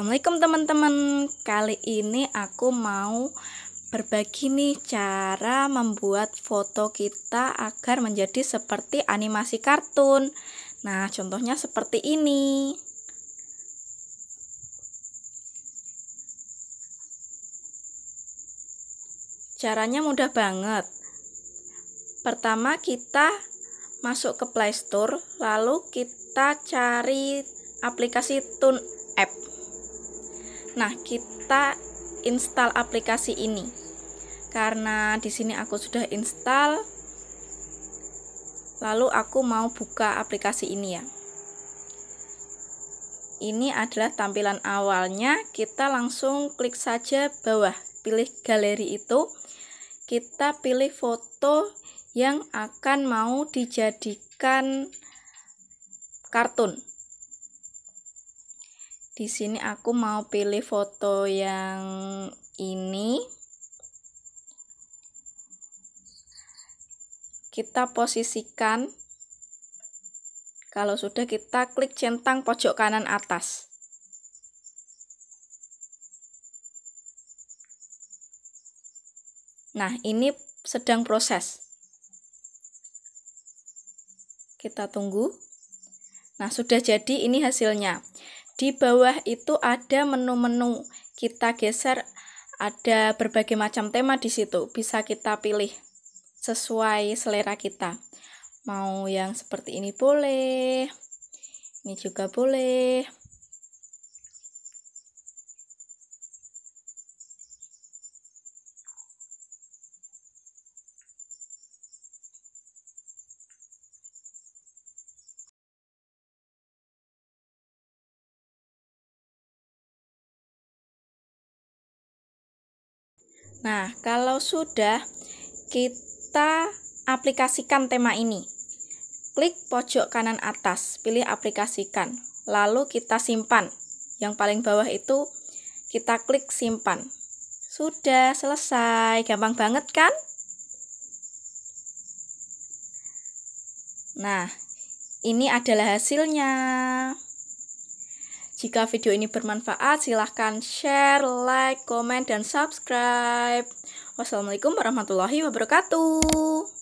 Assalamualaikum teman-teman Kali ini aku mau berbagi nih cara membuat foto kita agar menjadi seperti animasi kartun Nah contohnya seperti ini Caranya mudah banget Pertama kita masuk ke Play Store lalu kita cari aplikasi Tune App Nah, kita install aplikasi ini. Karena di sini aku sudah install. Lalu aku mau buka aplikasi ini ya. Ini adalah tampilan awalnya. Kita langsung klik saja bawah, pilih galeri itu. Kita pilih foto yang akan mau dijadikan kartun di sini aku mau pilih foto yang ini kita posisikan kalau sudah kita klik centang pojok kanan atas nah ini sedang proses kita tunggu nah sudah jadi ini hasilnya di bawah itu ada menu-menu. Kita geser ada berbagai macam tema di situ, bisa kita pilih sesuai selera kita. Mau yang seperti ini boleh. Ini juga boleh. Nah, kalau sudah kita aplikasikan tema ini. Klik pojok kanan atas, pilih aplikasikan, lalu kita simpan. Yang paling bawah itu kita klik simpan. Sudah selesai, gampang banget kan? Nah, ini adalah hasilnya. Jika video ini bermanfaat, silahkan share, like, komen, dan subscribe. Wassalamualaikum warahmatullahi wabarakatuh.